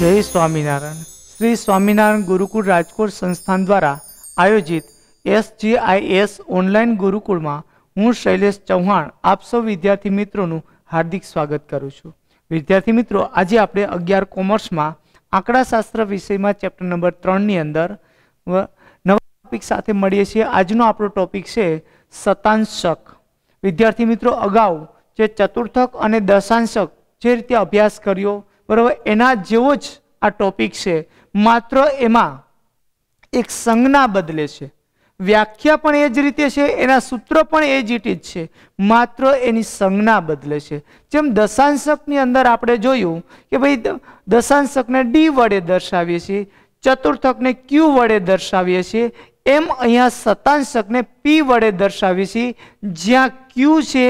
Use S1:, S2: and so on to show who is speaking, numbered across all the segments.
S1: જય સ્વામિનારાયણ શ્રી સ્વામિનારાયણ ગુરુકુળ રાજકોટ સંસ્થાન દ્વારા આયોજિત એસજીઆઈએસ ઓનલાઈન ગુરુકુળમાં હું શૈલેષ ચૌહાણ આપ સૌ વિદ્યાર્થી મિત્રોનું હાર્દિક સ્વાગત કરું છું વિદ્યાર્થી મિત્રો આજે આપણે અગિયાર કોમર્સમાં આંકડાશાસ્ત્ર વિષયમાં ચેપ્ટર નંબર ત્રણની અંદર નવા ટોપિક સાથે મળીએ છીએ આજનો આપણો ટોપિક છે શતાંશક વિદ્યાર્થી મિત્રો અગાઉ જે ચતુર્થક અને દશાંશક જે રીતે અભ્યાસ કર્યો બરાબર એના જેવો જ આ ટોપિક છે માત્ર એમાં એક સંજ્ઞા બદલે છે વ્યાખ્યા પણ એ જ રીતે છે એના સૂત્ર પણ એ જ રીતે જ છે માત્ર એની સંજ્ઞા બદલે છે જેમ દશાંશકની અંદર આપણે જોયું કે ભાઈ દશાંશકને ડી વડે દર્શાવીએ છીએ ચતુર્થકને ક્યુ વડે દર્શાવીએ છીએ એમ અહીંયા સતાંશકને પી વડે દર્શાવી છીએ જ્યાં ક્યુ છે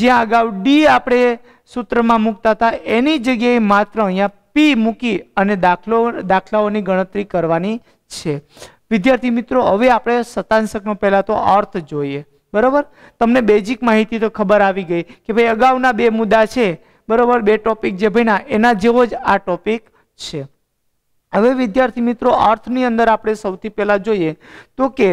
S1: જ્યાં અગાઉ ડી આપણે સૂત્રમાં મૂકતા હતા એની જગ્યાએ માત્ર અહીંયા પી મૂકી અને દાખલો દાખલાઓની ગણતરી કરવાની છે વિદ્યાર્થી મિત્રો હવે આપણે સતાંશકનો પહેલાં તો અર્થ જોઈએ બરાબર તમને બેઝિક માહિતી તો ખબર આવી ગઈ કે ભાઈ અગાઉના બે મુદ્દા છે બરાબર બે ટોપિક જે ભણ્યા એના જેવો જ આ ટોપિક છે હવે વિદ્યાર્થી મિત્રો અર્થની અંદર આપણે સૌથી પહેલાં જોઈએ તો કે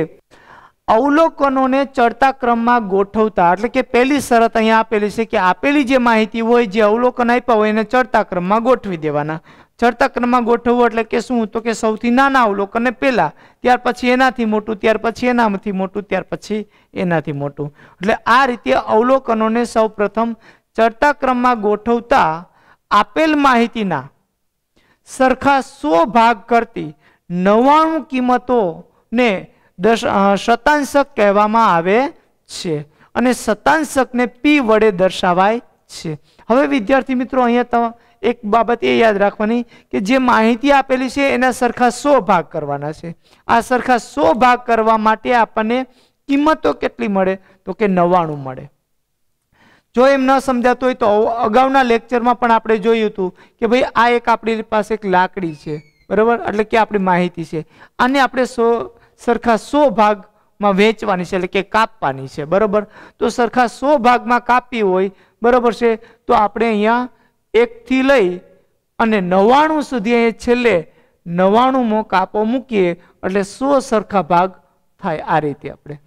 S1: અવલોકનોને ચડતા ક્રમમાં ગોઠવતા એટલે કે પહેલી શરત અહીંયા આપેલી છે કે આપેલી જે માહિતી હોય જે અવલોકન આપ્યા હોય એને ચડતા ક્રમમાં ગોઠવી દેવાના ચડતા ક્રમમાં ગોઠવવું એટલે કે શું તો કે સૌથી નાના અવલોકનને પહેલાં ત્યાર પછી એનાથી મોટું ત્યાર પછી એનામાંથી મોટું ત્યાર પછી એનાથી મોટું એટલે આ રીતે અવલોકનોને સૌ પ્રથમ ચડતા ક્રમમાં ગોઠવતા આપેલ માહિતીના સરખા સો ભાગ કરતી નવ્વાણું કિંમતોને દશ શતાંશક કહેવામાં આવે છે અને શતાંશકને પી વડે દર્શાવાય છે હવે વિદ્યાર્થી મિત્રો અહીંયા તમે એક બાબત એ યાદ રાખવાની કે જે માહિતી આપેલી છે એના સરખા સો ભાગ કરવાના છે આ સરખા સો ભાગ કરવા માટે આપણને કિંમતો કેટલી મળે તો કે નવ્વાણું મળે જો એમ ન સમજાતું હોય તો અગાઉના લેક્ચરમાં પણ આપણે જોયું હતું કે ભાઈ આ એક આપણી પાસે એક લાકડી છે બરાબર એટલે કે આપણી માહિતી છે આને આપણે સો સરખા સો ભાગમાં વહેંચવાની છે એટલે કે કાપવાની છે બરાબર તો સરખા સો ભાગમાં કાપી હોય બરાબર છે તો આપણે અહીંયા એકથી લઈ અને નવ્વાણું સુધી અહીંયા છેલ્લે નવ્વાણુંમાં કાપો મૂકીએ એટલે સો સરખા ભાગ થાય આ રીતે આપણે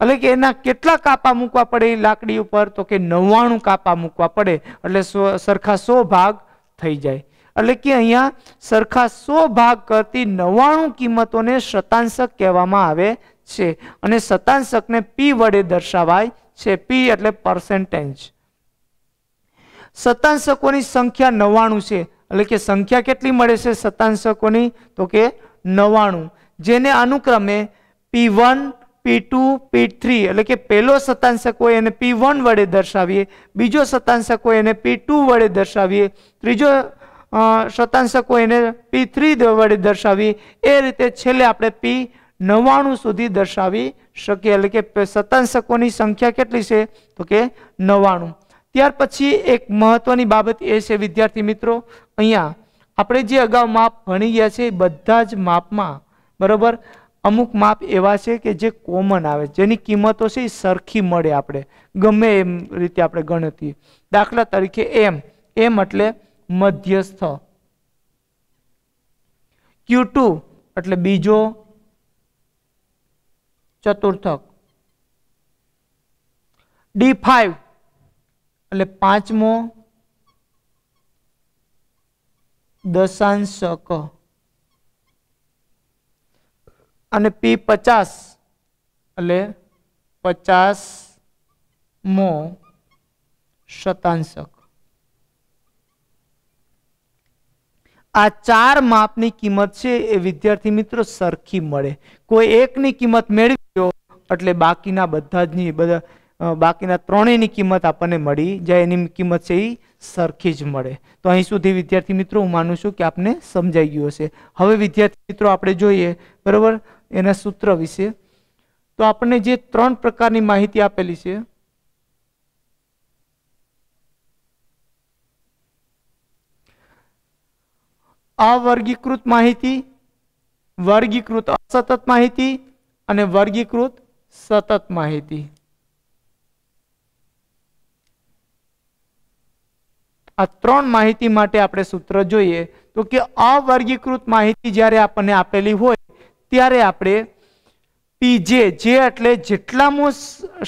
S1: એટલે કે એના કેટલા કાપા મૂકવા પડે એ લાકડી ઉપર તો કે નવ્વાણું કાપા મૂકવા પડે એટલે સરખા સો ભાગ થઈ જાય એટલે કે અહીંયા સરખા સો ભાગ કરતી નવ્વાણું કિંમતોને શતાંશક કહેવામાં આવે છે અને શતાંશકને પી વડે દર્શાવાય છે પી એટલે પર્સન્ટેજ સતાંશકોની સંખ્યા નવ્વાણું છે એટલે કે સંખ્યા કેટલી મળે છે શતાંશકોની તો કે નવ્વાણું જેને અનુક્રમે P one P two P three એટલે કે પહેલો સતાંશક હોય એને પી વન વડે દર્શાવીએ બીજો સતાંશક હોય એને પી ટુ વડે દર્શાવીએ ત્રીજો શતાંશક હોય એને પી થ્રી વડે દર્શાવીએ એ રીતે છેલ્લે આપણે પી નવ્વાણું સુધી દર્શાવી શકીએ એટલે કે સતાંશકોની સંખ્યા કેટલી છે તો કે નવ્વાણું ત્યાર પછી એક મહત્વની બાબત એ છે વિદ્યાર્થી મિત્રો અહીંયા આપણે જે અગાઉ માપ ભણી ગયા છે બધા જ માપમાં બરાબર અમુક માપ એવા છે કે જે કોમન આવે જેની કિંમતો છે એ સરખી મળે આપણે ગમે એમ રીતે આપણે ગણતી દાખલા તરીકે એમ એમ એટલે મધ્યસ્થ ક્યુ ટુ એટલે બીજો ચતુર્થક ડી ફાઈવ એટલે પાંચમો દશાંશક અને પી પચાસ એટલે પચાસ મો શતાંશક આ ચાર માપની કિંમત છે એ વિદ્યાર્થી મિત્રો સરખી મળે કોઈ એકની કિંમત મેળવી એટલે બાકીના બધા જ બધા બાકીના ત્રણેયની કિંમત આપણને મળી જાય એની કિંમત છે એ સરખી જ મળે તો અહીં સુધી વિદ્યાર્થી મિત્રો હું માનું છું કે આપને સમજાઈ ગયું હશે હવે વિદ્યાર્થી મિત્રો આપણે જોઈએ બરાબર એના સૂત્ર વિશે તો આપણને જે ત્રણ પ્રકારની માહિતી આપેલી છે અવર્ગીકૃત માહિતી વર્ગીકૃત અસતત માહિતી અને વર્ગીકૃત સતત માહિતી આ ત્રણ માહિતી માટે આપણે સૂત્ર જોઈએ તો કે અવર્ગીકૃત માહિતી જ્યારે આપણને આપેલી હોય ત્યારે આપણે પીજે જે એટલે જેટલામો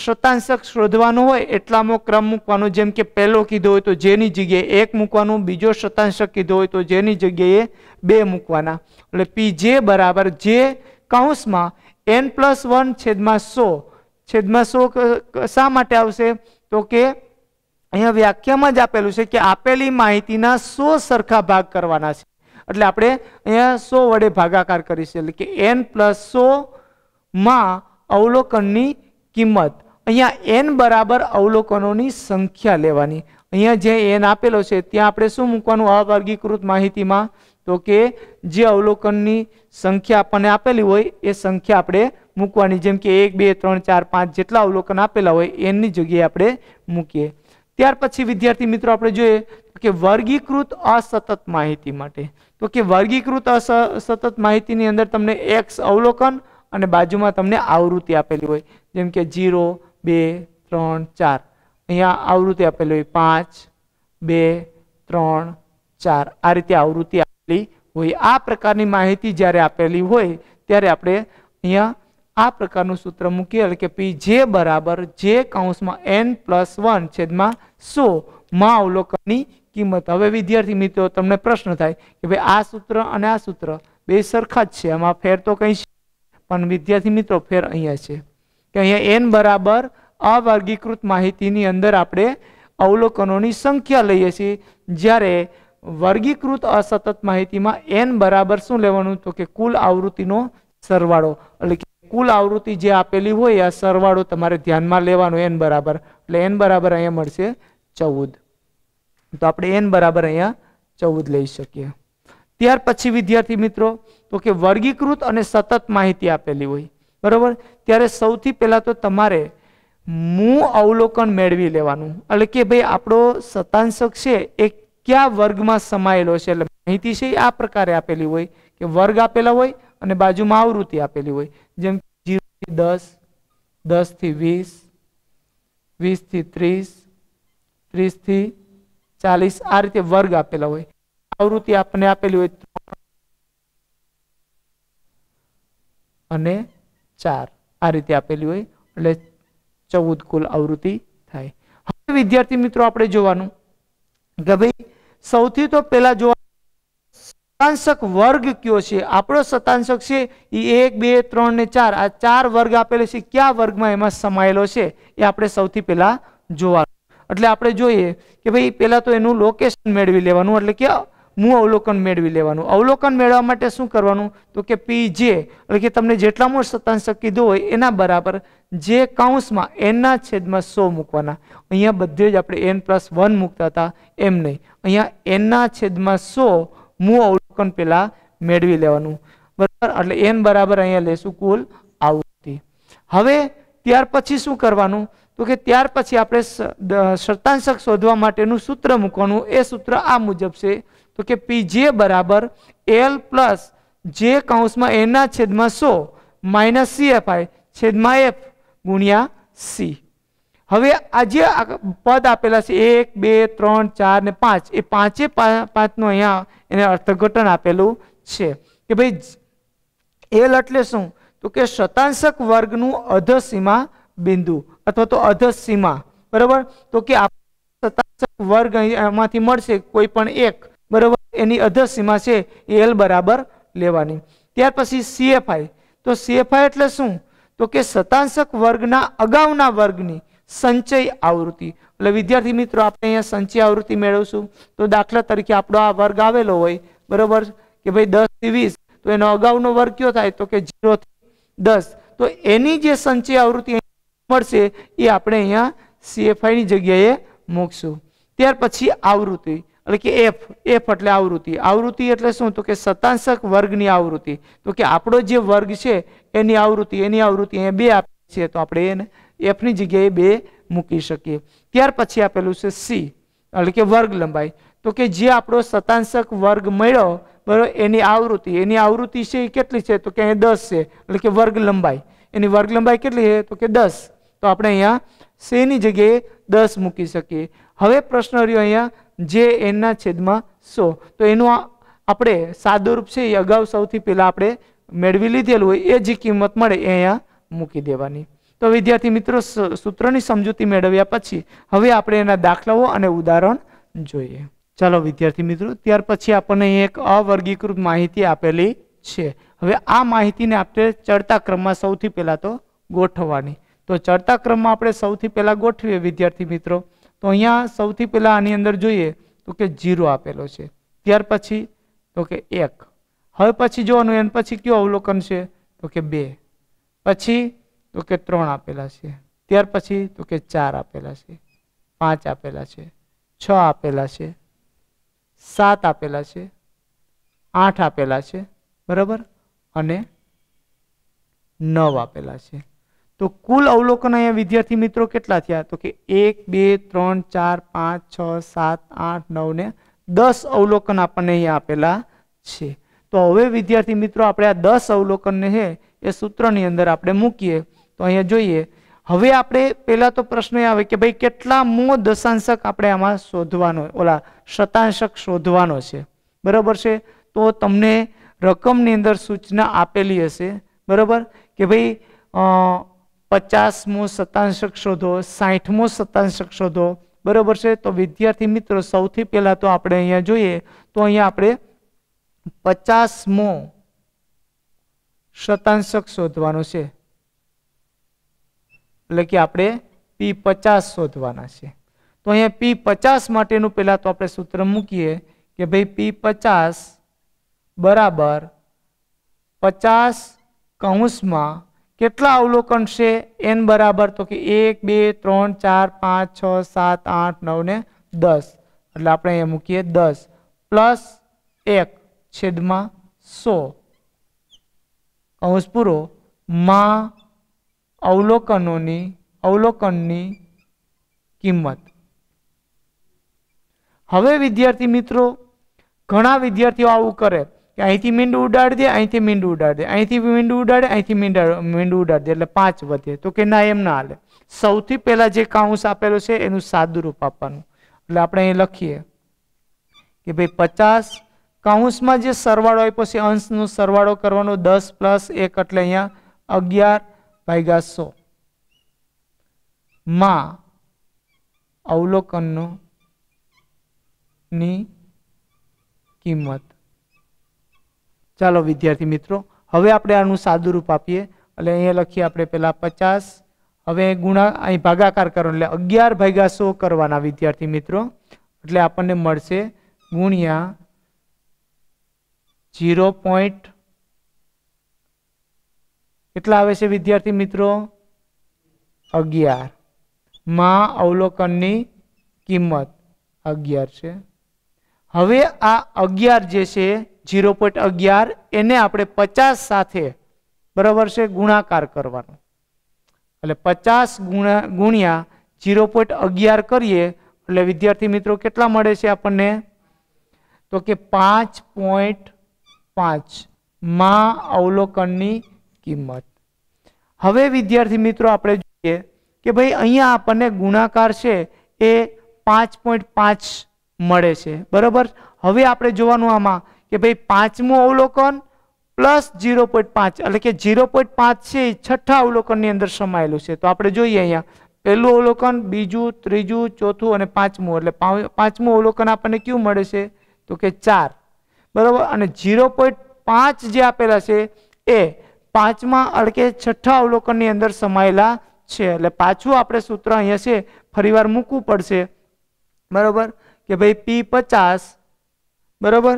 S1: શતાંશક શોધવાનો હોય એટલામો ક્રમ મૂકવાનો જેમ કે પહેલો કીધો હોય તો જેની જગ્યાએ એક મૂકવાનું બીજો શતાંશક કીધો હોય તો જેની જગ્યાએ બે મૂકવાના એટલે પીજે બરાબર જે કૌંસમાં એન પ્લસ વન છેદમાં સો છેદમાં સો શા માટે આવશે તો કે અહીંયા વ્યાખ્યામાં જ આપેલું છે કે આપેલી માહિતીના સો સરખા ભાગ કરવાના છે એટલે આપણે અહીંયા સો વડે ભાગાકાર કરીશું એટલે કે એન પ્લસ સોમાં અવલોકનની કિંમત અહીંયા એન બરાબર અવલોકનોની સંખ્યા લેવાની અહીંયા જે એન આપેલો છે ત્યાં આપણે શું મૂકવાનું અવર્ગીકૃત માહિતીમાં તો કે જે અવલોકનની સંખ્યા આપણને આપેલી હોય એ સંખ્યા આપણે મૂકવાની જેમ કે એક બે ત્રણ ચાર પાંચ જેટલા અવલોકન આપેલા હોય એનની જગ્યાએ આપણે મૂકીએ ત્યાર પછી વિદ્યાર્થી મિત્રો આપણે જોઈએ કે વર્ગીકૃત અસતત માહિતી માટે તો કે વર્ગીકૃત સતત માહિતીની અંદર તમને એક્સ અવલોકન અને બાજુમાં તમને આવૃત્તિ આપેલી હોય જેમ કે જીરો બે ત્રણ ચાર અહીંયા આવૃત્તિ આપેલી હોય પાંચ બે ત્રણ ચાર આ રીતે આવૃત્તિ આપેલી હોય આ પ્રકારની માહિતી જ્યારે આપેલી હોય ત્યારે આપણે અહીંયા આ પ્રકારનું સૂત્ર મૂકીએ એટલે કે પી જે બરાબર જે કાઉન્સમાં એન પ્લસ વન છેદમાં સો માં અવલોકનની કિંમત હવે વિદ્યાર્થી મિત્રો તમને પ્રશ્ન થાય કે ભાઈ આ સૂત્ર અને આ સૂત્ર બે સરખા જ છે આમાં ફેર તો કંઈ છે પણ વિદ્યાર્થી મિત્રો ફેર અહીંયા છે કે અહીંયા એન બરાબર અવર્ગીકૃત માહિતીની અંદર આપણે અવલોકનોની સંખ્યા લઈએ છીએ જ્યારે વર્ગીકૃત અસતત માહિતીમાં એન બરાબર શું લેવાનું તો કે કુલ આવૃત્તિનો સરવાળો એટલે કે કુલ આવૃત્તિ જે આપેલી હોય આ સરવાળો તમારે ધ્યાનમાં લેવાનો એન બરાબર એટલે એન બરાબર અહીંયા મળશે ચૌદ તો આપણે એન બરાબર અહીંયા ચૌદ લઈ શકીએ ત્યાર પછી વિદ્યાર્થી મિત્રો તો કે વર્ગીકૃત અને સતત માહિતી આપેલી હોય બરાબર ત્યારે સૌથી પહેલાં તો તમારે મૂ અવલોકન મેળવી લેવાનું એટલે કે ભાઈ આપણો સતાંશક છે એ કયા વર્ગમાં સમાયેલો છે એટલે માહિતી છે આ પ્રકારે આપેલી હોય કે વર્ગ આપેલા હોય અને બાજુમાં આવૃત્તિ આપેલી હોય જેમ જીરોથી દસ દસથી વીસ વીસથી ત્રીસ ત્રીસથી ચાલીસ આ રીતે વર્ગ આપેલા હોય આવૃત્તિ આપણને આપેલી હોય અને ચાર આ રીતે આપેલી હોય એટલે ચૌદ કુલ આવૃત્તિ થાય હવે વિદ્યાર્થી મિત્રો આપણે જોવાનું કે ભાઈ સૌથી તો પેલા જોવા શતાંશક વર્ગ કયો છે આપણો શતાંશક છે એ એક બે ત્રણ ને ચાર આ ચાર વર્ગ આપેલો છે કયા વર્ગમાં એમાં સમાયેલો છે એ આપણે સૌથી પહેલા જોવાનું એટલે આપણે જોઈએ કે ભાઈ પહેલાં તો એનું લોકેશન મેળવી લેવાનું એટલે કે મું અવલોકન મેળવી લેવાનું અવલોકન મેળવવા માટે શું કરવાનું તો કે પી જે એટલે કે તમને જેટલા મૂળ સત્તાંશક કીધું હોય એના બરાબર જે કાઉન્સમાં એનના છેદમાં સો મૂકવાના અહીંયા બધે જ આપણે એન પ્લસ વન મૂકતા હતા એમ નહીં અહીંયા એનના છેદમાં સો મૂળ અવલોકન પહેલાં મેળવી લેવાનું બરાબર એટલે એન બરાબર અહીંયા લેશું કુલ આવૃત્તિ હવે ત્યાર પછી શું કરવાનું તો કે ત્યાર પછી આપણે શતાંશક શોધવા માટેનું સૂત્ર મૂકવાનું એ સૂત્ર આ મુજબ છે તો કે પી જે બરાબર એલ પ્લસ જે કૌંસમાં એના છેદમાં સો માઇનસ સીએફઆઈ છેદમાં એફ ગુણ્યા સી હવે આ જે પદ આપેલા છે એક બે ત્રણ ચાર ને પાંચ એ પાંચે પાંચનું અહીંયા એને અર્થઘટન આપેલું છે કે ભાઈ એલ એટલે શું તો કે શતાંશક વર્ગનું અધસીમા બિંદુ અથવા તો અધસીમા બરાબર તો કે વર્ગ એમાંથી મળશે કોઈ પણ એક બરાબર એની અધસીમા છે એ એલ બરાબર લેવાની ત્યાર પછી સીએફઆઈ તો સીએફઆઈ એટલે શું તો કે સતાંશક વર્ગના અગાઉના વર્ગની સંચય આવૃત્તિ એટલે વિદ્યાર્થી મિત્રો આપણે અહીંયા સંચય આવૃત્તિ મેળવશું તો દાખલા તરીકે આપણો આ વર્ગ આવેલો હોય બરાબર કે ભાઈ દસથી વીસ તો એનો અગાઉનો વર્ગ કયો થાય તો કે ઝીરોથી દસ તો એની જે સંચય આવૃત્તિ મળશે એ આપણે અહીંયા સીએફઆઈની જગ્યાએ મૂકશું ત્યાર પછી આવૃત્તિ એટલે કે એફ એફ એટલે આવૃત્તિ આવૃત્તિ એટલે શું તો કે સતાંશક વર્ગની આવૃત્તિ તો કે આપણો જે વર્ગ છે એની આવૃત્તિ એની આવૃત્તિ અહીંયા બે આપી છે તો આપણે એને એફની જગ્યાએ બે મૂકી શકીએ ત્યાર પછી આપેલું છે સી એટલે કે વર્ગ લંબાઈ તો કે જે આપણો સતાંશક વર્ગ મળ્યો બરાબર એની આવૃત્તિ એની આવૃત્તિ છે એ કેટલી છે તો કે અહીં દસ છે એટલે કે વર્ગ લંબાઈ એની વર્ગ લંબાઈ કેટલી છે તો કે દસ તો આપણે અહીંયા સેની જગ્યાએ દસ મૂકી શકીએ હવે પ્રશ્ન રહ્યો અહીંયા જે એનના છેદમાં સો તો એનું આપણે સાદુરૂપ છે એ અગાઉ સૌથી પહેલાં આપણે મેળવી લીધેલું હોય એ જે કિંમત મળે એ અહીંયા મૂકી દેવાની તો વિદ્યાર્થી મિત્રો સૂત્રની સમજૂતી મેળવ્યા પછી હવે આપણે એના દાખલાઓ અને ઉદાહરણ જોઈએ ચાલો વિદ્યાર્થી મિત્રો ત્યાર પછી આપણને એક અવર્ગીકૃત માહિતી આપેલી છે હવે આ માહિતીને આપણે ચડતા ક્રમમાં સૌથી પહેલાં તો ગોઠવવાની તો ચડતા ક્રમમાં આપણે સૌથી પહેલાં ગોઠવીએ વિદ્યાર્થી મિત્રો તો અહીંયા સૌથી પહેલાં આની અંદર જોઈએ તો કે જીરો આપેલો છે ત્યાર પછી તો કે એક હવે પછી જોવાનું એના પછી કયો અવલોકન છે તો કે બે પછી તો કે ત્રણ આપેલા છે ત્યાર પછી તો કે ચાર આપેલા છે પાંચ આપેલા છે છ આપેલા છે સાત આપેલા છે આઠ આપેલા છે બરાબર અને નવ આપેલા છે તો કુલ અવલોકન અહીંયા વિદ્યાર્થી મિત્રો કેટલા થયા તો કે એક બે ત્રણ ચાર પાંચ છ સાત આઠ નવ ને દસ અવલોકન આપણને અહીંયા આપેલા છે તો હવે વિદ્યાર્થી મિત્રો આપણે આ દસ અવલોકનને છે એ સૂત્રની અંદર આપણે મૂકીએ તો અહીંયા જોઈએ હવે આપણે પહેલાં તો પ્રશ્ન એ આવે કે ભાઈ કેટલા મો દશાંશક આપણે આમાં શોધવાનો ઓલા શતાંશક શોધવાનો છે બરાબર છે તો તમને રકમની અંદર સૂચના આપેલી હશે બરાબર કે ભાઈ પચાસમો શતાંશક શોધો સાહીઠમો શતાંશક શોધો બરોબર છે તો વિદ્યાર્થી મિત્રો સૌથી પહેલા તો આપણે અહીંયા જોઈએ તો અહીંયા આપણે પચાસમો શતાંશક શોધવાનો છે એટલે કે આપણે પી પચાસ શોધવાના છે તો અહીંયા પી પચાસ માટેનું પહેલાં તો આપણે સૂત્ર મૂકીએ કે ભાઈ પી પચાસ બરાબર પચાસ કૌંસમાં કેટલા અવલોકન છે એન બરાબર તો કે એક બે ત્રણ ચાર પાંચ છ સાત આઠ નવ ને દસ એટલે આપણે અહીંયા મૂકીએ દસ પ્લસ એક છેદમાં સો કૌંસ પૂરો માં અવલોકનોની અવલોકનની કિંમત હવે વિદ્યાર્થી મિત્રો ઘણા વિદ્યાર્થીઓ આવું કરે કે અહીંથી મીંડું ઉડાડ દે અહીંથી મીંડું ઉડાડી દે અહીંથી મીંડું ઉડાડે અહીંથી મીંડા મીંડું ઉડાડ દે એટલે પાંચ વધે તો કે ના એમ ના હાલે સૌથી પહેલાં જે કાઉન્સ આપેલો છે એનું સાદું રૂપ આપવાનું એટલે આપણે અહીં લખીએ કે ભાઈ પચાસ કાઉન્સમાં જે સરવાળો આપ્યો છે અંશનો સરવાળો કરવાનો દસ પ્લસ એક એટલે અહીંયા અગિયાર ભાગ્યા સો માં અવલોકનનો ની કિંમત ચાલો વિદ્યાર્થી મિત્રો હવે આપણે આનું સાદું રૂપ આપીએ એટલે અહીંયા લખીએ આપણે પહેલાં પચાસ હવે ગુણા અહીં ભાગાકાર કરો એટલે અગિયાર ભાગ્યા સો કરવાના વિદ્યાર્થી મિત્રો એટલે આપણને મળશે ગુણ્યા જીરો પોઈન્ટ કેટલા આવે છે વિદ્યાર્થી મિત્રો અગિયાર માં અવલોકનની કિંમત અગિયાર છે હવે આ અગિયાર જે છે જીરો પોઈન્ટ અગિયાર એને આપણે પચાસ સાથે બરાબર છે ગુણાકાર કરવાનો એટલે પચાસ ગુણા ગુણ્યા જીરો પોઈન્ટ અગિયાર કરીએ એટલે વિદ્યાર્થી મિત્રો કેટલા મળે છે આપણને તો કે પાંચ પોઈન્ટ પાંચ માં અવલોકનની કિંમત હવે વિદ્યાર્થી મિત્રો આપણે જોઈએ કે ભાઈ અહીંયા આપણને ગુણાકાર છે એ પાંચ પોઈન્ટ પાંચ મળે છે બરાબર હવે આપણે જોવાનું આમાં કે ભાઈ પાંચમું અવલોકન પ્લસ ઝીરો પોઈન્ટ પાંચ એટલે કે ઝીરો પોઈન્ટ પાંચ છે એ છઠ્ઠા અવલોકનની અંદર સમાયેલું છે તો આપણે જોઈએ અહીંયા પહેલું અવલોકન બીજું ત્રીજું ચોથું અને પાંચમું એટલે પાંચમું અવલોકન આપણને કયું મળે છે તો કે ચાર બરાબર અને ઝીરો પોઈન્ટ પાંચ જે આપેલા છે એ પાંચમા એટલે કે છઠ્ઠા અવલોકનની અંદર સમાયેલા છે એટલે પાછું આપણે સૂત્ર અહીંયા છે ફરીવાર મૂકવું પડશે બરાબર કે ભાઈ પી પચાસ બરાબર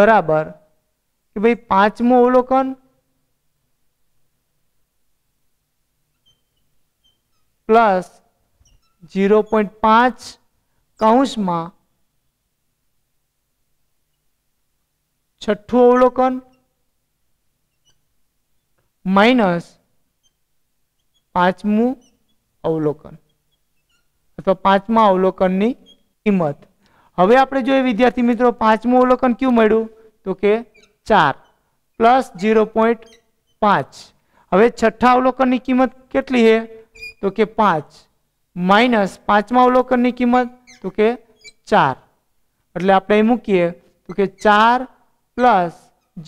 S1: બરાબર કે ભાઈ પાંચમું અવલોકન પ્લસ ઝીરો પોઈન્ટ પાંચ કૌંસમાં છઠ્ઠું અવલોકન માઇનસ પાંચમું અવલોકન અથવા પાંચમા અવલોકનની કિંમત હવે આપણે જોઈએ વિદ્યાર્થી મિત્રો પાંચમું અવલોકન કયું મળ્યું તો કે ચાર પ્લસ ઝીરો પોઈન્ટ પાંચ હવે છઠ્ઠા અવલોકનની કિંમત કેટલી છે તો કે પાંચ માઇનસ પાંચમા અવલોકનની કિંમત તો કે ચાર એટલે આપણે એ મૂકીએ તો કે ચાર પ્લસ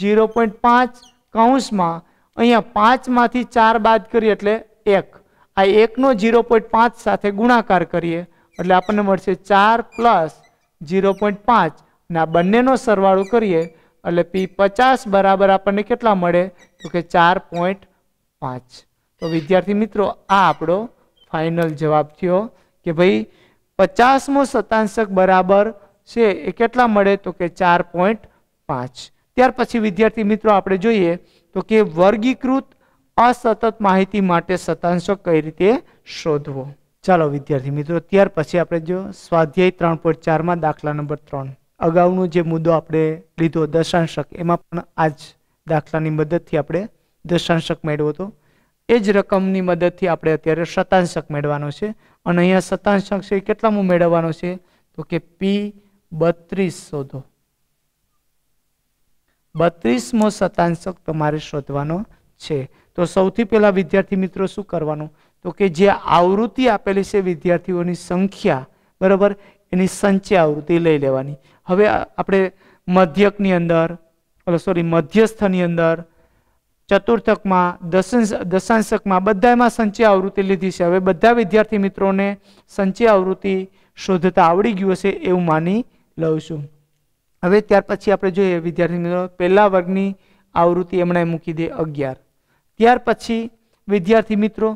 S1: ઝીરો પોઈન્ટ પાંચ કૌંસમાં અહીંયા પાંચમાંથી ચાર બાદ કરીએ એટલે એક આ એકનો ઝીરો પોઈન્ટ પાંચ સાથે ગુણાકાર કરીએ એટલે આપણને મળશે ચાર પ્લસ જીરો પોઈન્ટ પાંચ અને આ બંનેનો સરવાળો કરીએ એટલે પી પચાસ બરાબર આપણને કેટલા મળે તો કે ચાર પોઈન્ટ પાંચ તો વિદ્યાર્થી મિત્રો આ આપણો ફાઇનલ જવાબ થયો કે ભાઈ પચાસમો શતાંશક બરાબર છે એ કેટલા મળે તો કે ચાર પોઈન્ટ પાંચ ત્યાર પછી વિદ્યાર્થી મિત્રો આપણે જોઈએ તો કે વર્ગીકૃત અસતત માહિતી માટે શતાંશક કઈ રીતે શોધવો ચાલો વિદ્યાર્થી મિત્રો ત્યાર પછી આપણે જો સ્વાધ્યાય ત્રણ પોઈન્ટ ચારમાં દાખલા નંબર ત્રણ અગાઉનો જે મુદ્દો આપણે લીધો દશાંશક એમાં પણ આ જ દાખલાની મદદથી આપણે દશાંશક મેળવો હતો એ જ રકમની મદદથી આપણે અત્યારે શતાંશક મેળવાનો છે અને અહીંયા શતાંશક છે કેટલામાં મેળવવાનો છે તો કે પી બત્રીસ શોધો બત્રીસમો શતાંશક તમારે શોધવાનો છે તો સૌથી પહેલાં વિદ્યાર્થી મિત્રો શું કરવાનું તો કે જે આવૃત્તિ આપેલી છે વિદ્યાર્થીઓની સંખ્યા બરાબર એની સંચય આવૃત્તિ લઈ લેવાની હવે આપણે મધ્યકની અંદર ઓલો સોરી મધ્યસ્થની અંદર ચતુર્થકમાં દશાંશ દશાંશકમાં બધામાં સંચય આવૃત્તિ લીધી છે હવે બધા વિદ્યાર્થી મિત્રોને સંચય આવૃત્તિ શોધતા આવડી ગયું હશે એવું માની લઉં છું હવે ત્યાર પછી આપણે જોઈએ વિદ્યાર્થી મિત્રો પહેલા વર્ગની આવૃત્તિ એમણે મૂકી દે અગિયાર ત્યાર પછી વિદ્યાર્થી મિત્રો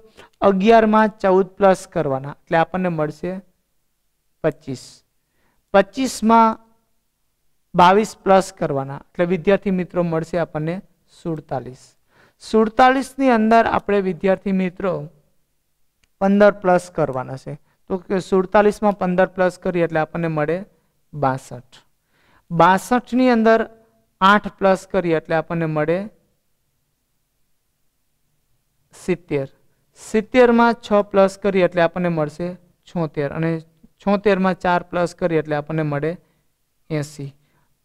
S1: અગિયારમાં ચૌદ પ્લસ કરવાના એટલે આપણને મળશે પચીસ પચીસમાં બાવીસ પ્લસ કરવાના એટલે વિદ્યાર્થી મિત્રો મળશે આપણને સુડતાલીસ સુડતાલીસની અંદર આપણે વિદ્યાર્થી મિત્રો પંદર પ્લસ કરવાના છે તો કે સુડતાલીસમાં પંદર પ્લસ કરીએ એટલે આપણને મળે બાસઠ બાસઠની અંદર આઠ પ્લસ કરીએ એટલે આપણને મળે સિત્તેર સિત્તેરમાં છ પ્લસ કરીએ એટલે આપણને મળશે છોતેર અને છોતેરમાં ચાર પ્લસ કરીએ એટલે આપણને મળે એંસી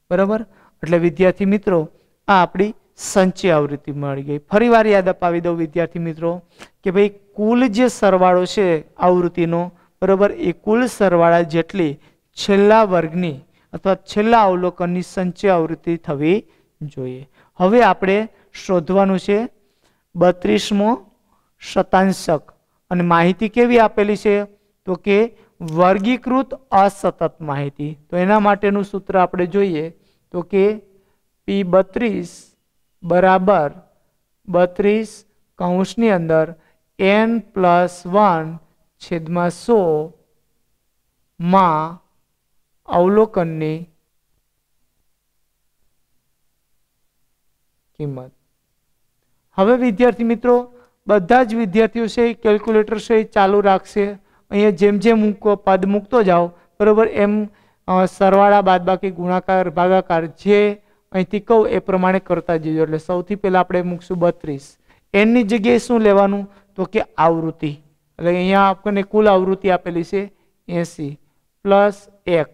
S1: બરાબર એટલે વિદ્યાર્થી મિત્રો આ આપણી સંચય આવૃત્તિ મળી ગઈ ફરીવાર યાદ અપાવી દઉં વિદ્યાર્થી મિત્રો કે ભાઈ કુલ જે સરવાળો છે આવૃત્તિનો બરાબર એ કુલ સરવાળા જેટલી છેલ્લા વર્ગની અથવા છેલ્લા અવલોકનની સંચય આવૃત્તિ થવી જોઈએ હવે આપણે શોધવાનું છે બત્રીસમો શતાંશક અને માહિતી કેવી આપેલી છે તો કે વર્ગીકૃત અસતત માહિતી તો એના માટેનું સૂત્ર આપણે જોઈએ તો કે પી બત્રીસ બરાબર બત્રીસ કૌંસની અંદર એન પ્લસ વન છેદમાં સો માં અવલોકનની કિંમત હવે વિદ્યાર્થી મિત્રો બધા જ વિદ્યાર્થીઓ છે કેલ્ક્યુલેટર છે એ ચાલુ રાખશે અહીંયા જેમ જેમ હું પદ મૂકતો જાઓ બરાબર એમ સરવાળા બાદબાકી ગુણાકાર ભાગાકાર જે અહીંથી કહું એ પ્રમાણે કરતા જઈએ એટલે સૌથી પહેલાં આપણે મૂકશું બત્રીસ એનની જગ્યાએ શું લેવાનું તો કે આવૃત્તિ એટલે અહીંયા આપણને કુલ આવૃત્તિ આપેલી છે એંસી પ્લસ એક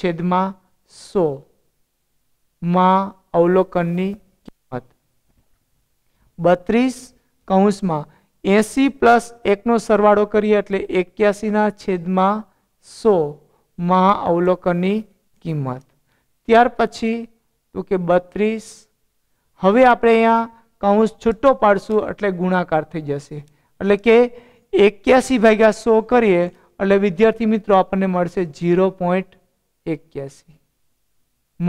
S1: છેદમાં સો માં અવલોકનની બત્રીસ કૌંસમાં એંસી પ્લસ એકનો સરવાળો કરીએ એટલે એક્યાસીના છેદમાં સો મહા અવલોકનની કિંમત ત્યાર પછી તો કે બત્રીસ હવે આપણે અહીંયા કૌંસ છૂટો પાડશું એટલે ગુણાકાર થઈ જશે એટલે કે એક્યાસી ભાગ્યા સો કરીએ એટલે વિદ્યાર્થી મિત્રો આપણને મળશે ઝીરો પોઈન્ટ એક્યાસી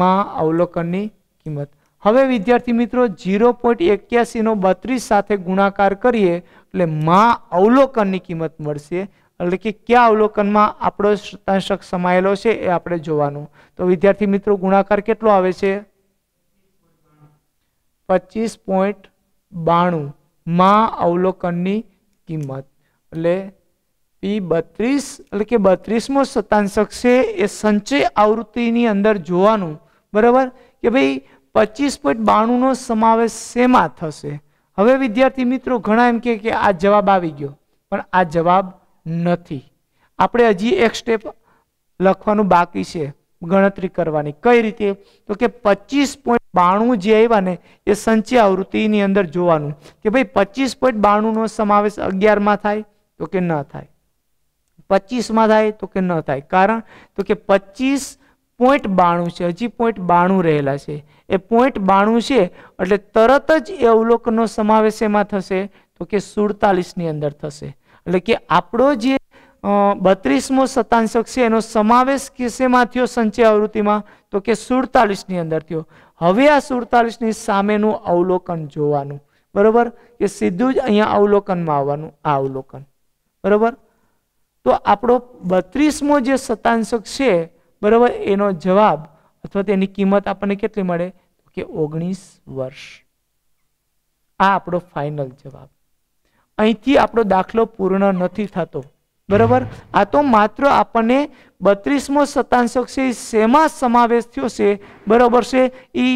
S1: માં અવલોકનની કિંમત હવે વિદ્યાર્થી મિત્રો જીરો પોઈન્ટ એક્યાસીનો બત્રીસ સાથે ગુણાકાર કરીએ એટલે માં અવલોકનની કિંમત મળશે એટલે કે કયા અવલોકનમાં આપણો શતાંશક સમાયેલો છે એ આપણે જોવાનું તો વિદ્યાર્થી મિત્રો ગુણાકાર કેટલો આવે છે પચીસ પોઈન્ટ બાણું માં અવલોકનની કિંમત એટલે પી બત્રીસ એટલે કે બત્રીસમો શતાંશક છે એ સંચય આવૃત્તિની અંદર જોવાનું બરાબર કે ભાઈ પચીસ પોઈન્ટ બાણુંનો સમાવેશ શેમાં થશે હવે વિદ્યાર્થી મિત્રો ઘણા એમ કે આ જવાબ આવી ગયો પણ આ જવાબ નથી આપણે હજી એક સ્ટેપ લખવાનું બાકી છે ગણતરી કરવાની કઈ રીતે તો કે પચીસ પોઈન્ટ બાણું જે આવ્યા ને એ સંચય આવૃત્તિની અંદર જોવાનું કે ભાઈ પચીસ પોઈન્ટ બાણુંનો સમાવેશ અગિયારમાં થાય તો કે ન થાય પચીસમાં થાય તો કે ન થાય કારણ તો કે પચીસ પોઈન્ટ બાણું છે હજી પોઈન્ટ બાણું રહેલા છે એ પોઈન્ટ બાણું છે એટલે તરત જ એ અવલોકનનો સમાવેશ એમાં થશે તો કે સુડતાલીસની અંદર થશે એટલે કે આપણો જે બત્રીસમો શતાંશક છે એનો સમાવેશ કિસ્સેમાં થયો સંચય આવૃત્તિમાં તો કે સુડતાલીસની અંદર થયો હવે આ સુડતાલીસની સામેનું અવલોકન જોવાનું બરાબર કે સીધું જ અહીંયા અવલોકનમાં આવવાનું આ અવલોકન બરાબર તો આપણો બત્રીસમો જે શતાંશક છે બરાબર એનો જવાબ અથવા તેની કિંમત આપણને કેટલી મળે કે ઓગણીસ વર્ષ આ આપણો ફાઇનલ જવાબ અહીંથી આપણો દાખલો પૂર્ણ નથી થતો બરાબર આ તો માત્ર આપણને બત્રીસમો શતાંશક છે શેમાં સમાવેશ થયો છે બરાબર છે એ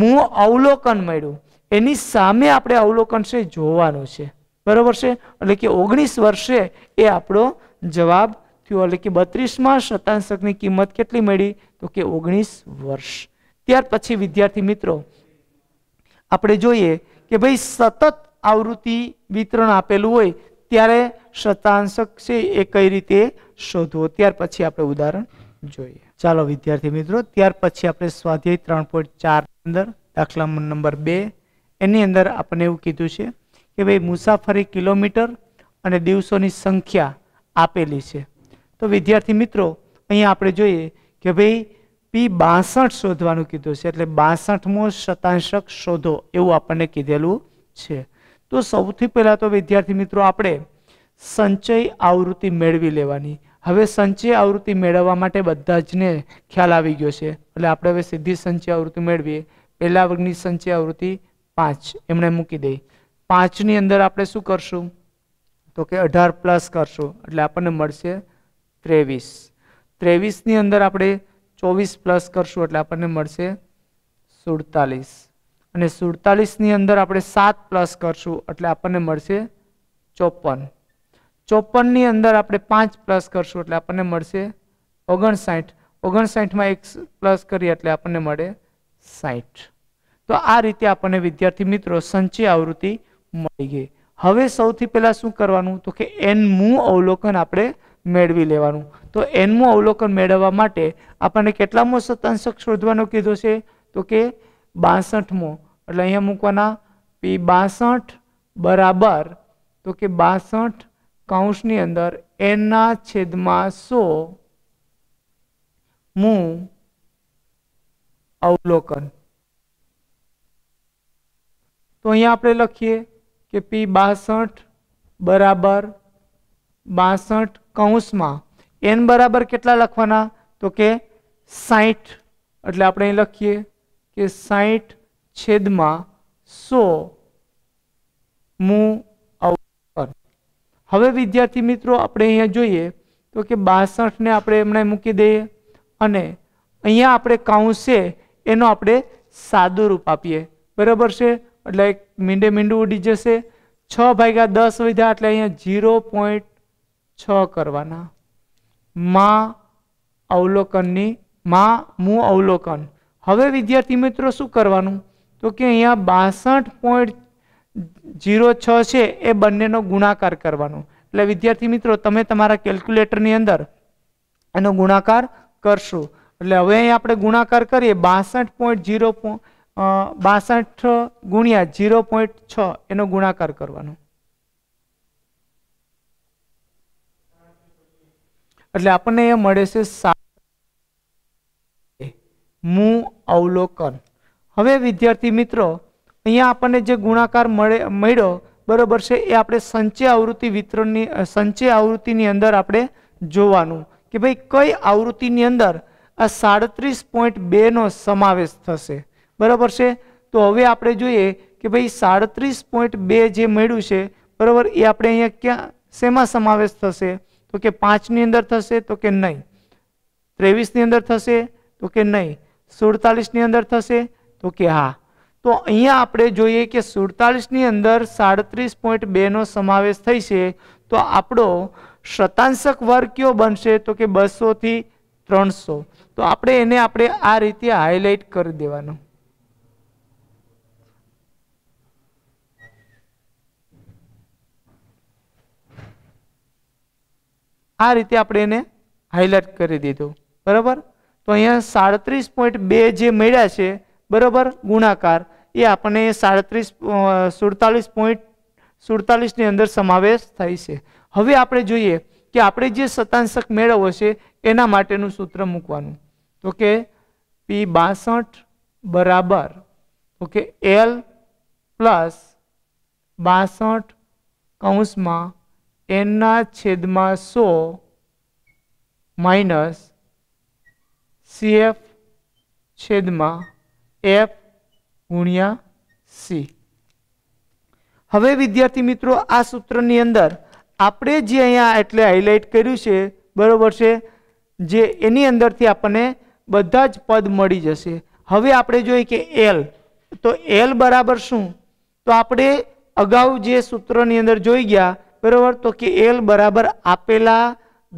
S1: મૂળ અવલોકન મળ્યું એની સામે આપણે અવલોકન છે જોવાનું છે બરાબર છે એટલે કે ઓગણીસ વર્ષે એ આપણો જવાબ થયું એટલે કે બત્રીસમાં શતાંશકની કિંમત કેટલી મળી તો કે ઓગણીસ વર્ષ ત્યાર પછી વિદ્યાર્થી મિત્રો આપણે જોઈએ કે ભાઈ સતત આવૃત્તિ વિતરણ આપેલું હોય ત્યારે શતાંશક છે એ કઈ રીતે શોધવો ત્યાર પછી આપણે ઉદાહરણ જોઈએ ચાલો વિદ્યાર્થી મિત્રો ત્યાર પછી આપણે સ્વાધ્યાય ત્રણ પોઈન્ટ ચાર અંદર દાખલા નંબર બે એની અંદર આપણને એવું કીધું છે કે ભાઈ મુસાફરી કિલોમીટર અને દિવસોની સંખ્યા આપેલી છે તો વિદ્યાર્થી મિત્રો અહીંયા આપણે જોઈએ કે ભાઈ પી બાસઠ શોધવાનું કીધું છે એટલે બાસઠમો શતાંશક શોધો એવું આપણને કીધેલું છે તો સૌથી પહેલાં તો વિદ્યાર્થી મિત્રો આપણે સંચય આવૃત્તિ મેળવી લેવાની હવે સંચય આવૃત્તિ મેળવવા માટે બધા જને ખ્યાલ આવી ગયો છે એટલે આપણે હવે સીધી સંચય આવૃત્તિ મેળવીએ પહેલા વર્ગની સંચય આવૃત્તિ પાંચ એમણે મૂકી દઈ પાંચની અંદર આપણે શું કરશું તો કે અઢાર પ્લસ કરશું એટલે આપણને મળશે ત્રેવીસ ત્રેવીસની અંદર આપણે ચોવીસ પ્લસ કરશું એટલે આપણને મળશે સુડતાલીસ અને સુડતાલીસની અંદર આપણે સાત પ્લસ કરશું એટલે આપણને મળશે ચોપન ચોપનની અંદર આપણે પાંચ પ્લસ કરશું એટલે આપણને મળશે ઓગણસાઠ ઓગણસાઠમાં એક પ્લસ કરીએ એટલે આપણને મળે સાઠ તો આ રીતે આપણને વિદ્યાર્થી મિત્રો સંચય આવૃત્તિ મળી ગઈ હવે સૌથી પહેલાં શું કરવાનું તો કે એનનું અવલોકન આપણે મેળવી લેવાનું તો એનમું અવલોકન મેળવવા માટે આપણને કેટલામો સત્તાંશક શોધવાનો કીધો છે તો કે બાસઠમો એટલે અહીંયા મૂકવાના પી બાસઠ બરાબર તો કે બાસઠ કૌંસની અંદર એનના છેદમાં સો મું અવલોકન તો અહીંયા આપણે લખીએ કે પી બાસઠ બરાબર બાસઠ કૌંસમાં એન બરાબર કેટલા લખવાના તો કે સાહીઠ એટલે આપણે અહીં લખીએ કે સાહીઠ છેદમાં સો મુ અવર હવે વિદ્યાર્થી મિત્રો આપણે અહીંયા જોઈએ તો કે બાસઠને આપણે એમણે મૂકી દઈએ અને અહીંયા આપણે કાઉન્સ છે એનો આપણે સાદું રૂપ આપીએ બરાબર છે એટલે એક મીંડે મીંડું ઉડી જશે છ ભાગ્યા દસ વધ્યા એટલે અહીંયા ઝીરો પોઈન્ટ છ કરવાના મા અવલોકનની મા મુ અવલોકન હવે વિદ્યાર્થી મિત્રો શું કરવાનું તો કે અહીંયા બાસઠ પોઈન્ટ જીરો છ છે એ બંનેનો ગુણાકાર કરવાનો એટલે વિદ્યાર્થી મિત્રો તમે તમારા કેલ્ક્યુલેટરની અંદર એનો ગુણાકાર કરશો એટલે હવે અહીંયા આપણે ગુણાકાર કરીએ બાસઠ પોઈન્ટ જીરો બાસઠ ગુણ્યા જીરો પોઈન્ટ છ એનો ગુણાકાર કરવાનો એટલે આપણને એ મળે છે મુ અવલોકન હવે વિદ્યાર્થી મિત્રો અહીંયા આપણને જે ગુણાકાર મળે મળ્યો બરાબર છે એ આપણે સંચય આવૃત્તિ વિતરણની સંચય આવૃત્તિની અંદર આપણે જોવાનું કે ભાઈ કઈ આવૃત્તિની અંદર આ સાડત્રીસ પોઈન્ટ બેનો સમાવેશ થશે બરાબર છે તો હવે આપણે જોઈએ કે ભાઈ સાડત્રીસ પોઈન્ટ બે જે મળ્યું છે બરાબર એ આપણે અહીંયા ક્યાં શેમાં સમાવેશ થશે તો કે પાંચની અંદર થશે તો કે નહીં ત્રેવીસની અંદર થશે તો કે નહીં સુડતાલીસની અંદર થશે તો કે હા તો અહીંયા આપણે જોઈએ કે સુડતાલીસની અંદર સાડત્રીસ પોઈન્ટ બેનો સમાવેશ થઈ તો આપણો શતાંશક વર્ગ કયો બનશે તો કે બસોથી ત્રણસો તો આપણે એને આપણે આ રીતે હાઇલાઇટ કરી દેવાનું આ રીતે આપણે એને હાઇલાઇટ કરી દીધો બરાબર તો અહીંયા સાડત્રીસ પોઈન્ટ બે જે મળ્યા છે બરાબર ગુણાકાર એ આપણને સાડત્રીસ સુડતાલીસ પોઈન્ટ સુડતાલીસની અંદર સમાવેશ થાય છે હવે આપણે જોઈએ કે આપણે જે સતાંશક મેળવવો છે એના માટેનું સૂત્ર મૂકવાનું તો કે પી બાસઠ બરાબર ઓકે એલ પ્લસ બાસઠ કૌંસમાં એનના છેદમાં સો માઇનસ સી એફ છેદમાં એફ ગુણ્યા સી હવે વિદ્યાર્થી મિત્રો આ સૂત્રની અંદર આપણે જે અહીંયા એટલે હાઇલાઇટ કર્યું છે બરાબર છે જે એની અંદરથી આપણને બધા જ પદ મળી જશે હવે આપણે જોઈએ કે એલ તો એલ બરાબર શું તો આપણે અગાઉ જે સૂત્રની અંદર જોઈ ગયા બરાબર તો કે એલ બરાબર આપેલા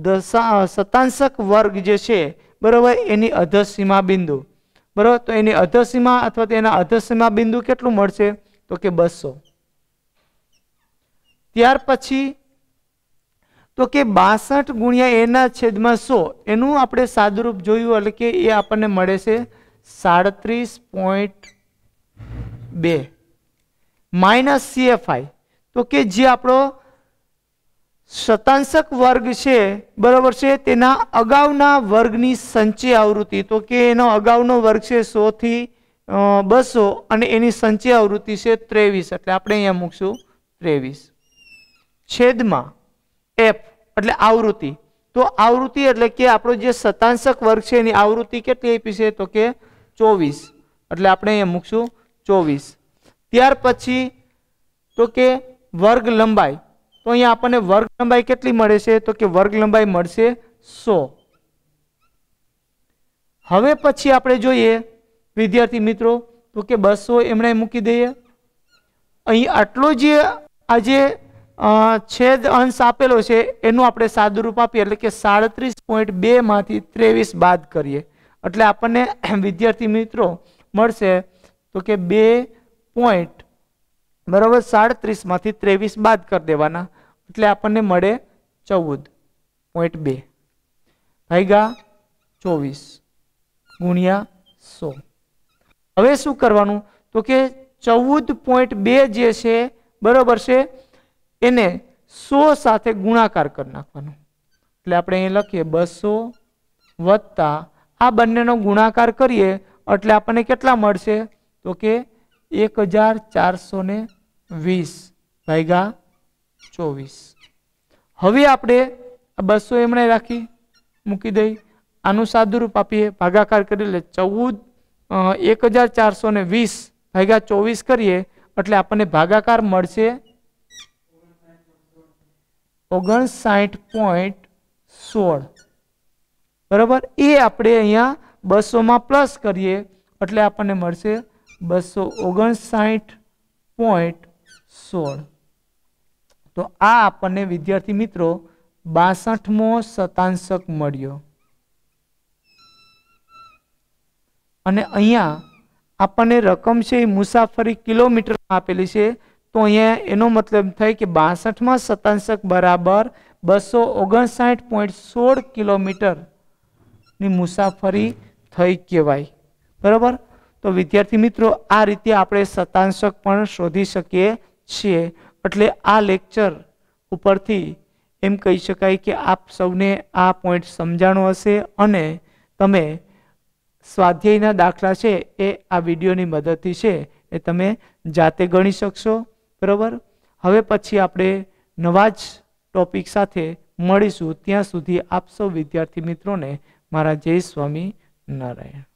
S1: દશા શતાંશક વર્ગ જે છે બરાબર એની અધસીમા બિંદુ બરાબર તો એની અધસીમા અથવા તો એના અધસીમા બિંદુ કેટલું મળશે તો કે બસો ત્યાર પછી તો કે બાસઠ ગુણ્યા એના છેદમાં સો એનું આપણે સાદુરૂપ જોયું એટલે કે એ આપણને મળે છે સાડત્રીસ પોઈન્ટ બે માઇનસ સીએફઆઈ તો કે જે આપણો શતાંશક વર્ગ છે બરાબર છે તેના અગાઉના વર્ગની સંચય આવૃત્તિ તો કે એનો અગાઉનો વર્ગ છે સોથી બસો અને એની સંચય આવૃત્તિ છે ત્રેવીસ એટલે આપણે અહીંયા મૂકશું ત્રેવીસ છેદમાં એફ એટલે આવૃત્તિ તો આવૃત્તિ એટલે કે આપણો જે સતાંશક વર્ગ છે એની આવૃત્તિ કેટલી આપી છે તો કે ચોવીસ એટલે આપણે અહીંયા મૂકશું ચોવીસ ત્યાર પછી તો કે વર્ગ લંબાઈ તો અહીંયા આપણને વર્ગ લંબાઈ કેટલી મળે છે તો કે વર્ગ લંબાઈ મળશે સો હવે પછી આપણે જોઈએ વિદ્યાર્થી મિત્રો તો કે બસો એમણે મૂકી દઈએ અહીં આટલો જે આજે છેદ અંશ આપેલો છે એનું આપણે સાદુરૂપ આપીએ એટલે કે સાડત્રીસ પોઈન્ટ બેમાંથી ત્રેવીસ બાદ કરીએ એટલે આપણને વિદ્યાર્થી મિત્રો મળશે તો કે બે પોઈન્ટ બરાબર સાડત્રીસમાંથી ત્રેવીસ બાદ કરી દેવાના એટલે આપણને મળે ચૌદ પોઈન્ટ બે ભાગ્યા ચોવીસ ગુણ્યા સો હવે શું કરવાનું તો કે ચૌદ પોઈન્ટ બે જે છે બરાબર છે એને સો સાથે ગુણાકાર કરી નાખવાનો એટલે આપણે અહીં લખીએ બસો વત્તા આ બંનેનો ગુણાકાર કરીએ એટલે આપણને કેટલા મળશે તો કે એક હજાર ચારસો વીસ ભાગ્યા 20 હવે આપણે 200 એમ નાખી મૂકી દઈ અનુસાધુર પાપી ભાગાકાર કરી લે 14 1420 ભાગા 24 કરીએ એટલે આપણે ભાગાકાર મળશે 59.16 બરાબર એ આપણે અહીંયા 200 માં પ્લસ કરીએ એટલે આપણને મળશે 259.16 તો આ આપણને વિદ્યાર્થી મિત્રો બાસઠમો શતાંશક મળ્યો અને અહીંયા આપણને રકમ છે એ મુસાફરી કિલોમીટરમાં આપેલી છે તો અહીંયા એનો મતલબ થાય કે બાસઠમાં શતાંશક બરાબર બસો ઓગણસાઠ પોઈન્ટ સોળ કિલોમીટરની મુસાફરી થઈ કહેવાય બરાબર તો વિદ્યાર્થી મિત્રો આ રીતે આપણે શતાંશક પણ શોધી શકીએ છીએ એટલે આ લેક્ચર ઉપરથી એમ કહી શકાય કે આપ સૌને આ પોઈન્ટ સમજાણો હશે અને તમે સ્વાધ્યાયના દાખલા છે એ આ વિડીયોની મદદથી છે એ તમે જાતે ગણી શકશો બરાબર હવે પછી આપણે નવા જ ટોપિક સાથે મળીશું ત્યાં સુધી આપ સૌ વિદ્યાર્થી મિત્રોને મારા જય સ્વામી નારાયણ